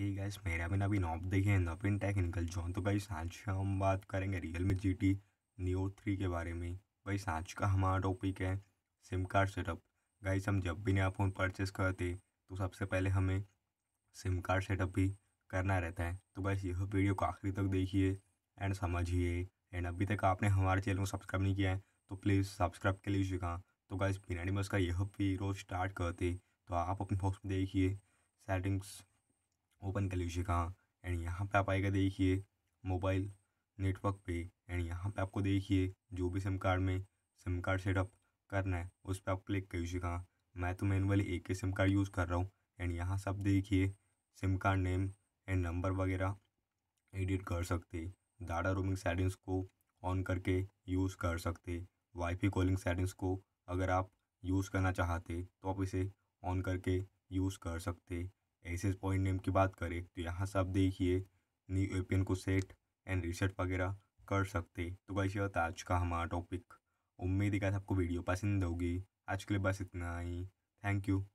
ठीक है मेरा भी नाम नॉप देखिए नोपिन टैक निकल जॉन तो गाइस आज हम बात करेंगे Realme G T Neo three के बारे में गाइस आज का हमारा टॉपिक है सिम कार्ड सेटअप गाइस हम जब भी नया फ़ोन परचेस करते तो सबसे पहले हमें सिम कार्ड सेटअप भी करना रहता है तो गाइस यह वीडियो को आखिरी तक देखिए एंड समझिए एंड अभी तक आपने हमारे चैनल को सब्सक्राइब नहीं किया है तो प्लीज़ सब्सक्राइब कर लीजिएगा तो गाइस बिना बस का यह वीडियो स्टार्ट करते तो आप अपने बॉक्स में देखिए सेटिंग्स ओपन कर लीजिए एंड यहाँ पे आप आएगा देखिए मोबाइल नेटवर्क पे एंड यहाँ पे आपको देखिए जो भी सिम कार्ड में सिम कार्ड सेटअप करना है उस पर आप क्लिक कर लीजिएगा मैं तो मैनुअली एक ही सिम कार्ड यूज़ कर रहा हूँ एंड यहाँ सब देखिए sim card name and number वगैरह एडिट कर सकते डाटा रोमिंग सेटिंग्स को ऑन करके यूज़ कर सकते वाईफाई कॉलिंग सेटिंग्स को अगर आप यूज़ करना चाहते तो आप इसे ऑन करके यूज़ कर सकते ऐसे पॉइंट नेम की बात करें तो यहाँ से आप देखिए न्यू एपियन को सेट एंड रिसर्च वगैरह कर सकते तो कैसे होता आज का हमारा टॉपिक उम्मीद है कि आपको वीडियो पसंद होगी आज के लिए बस इतना ही थैंक यू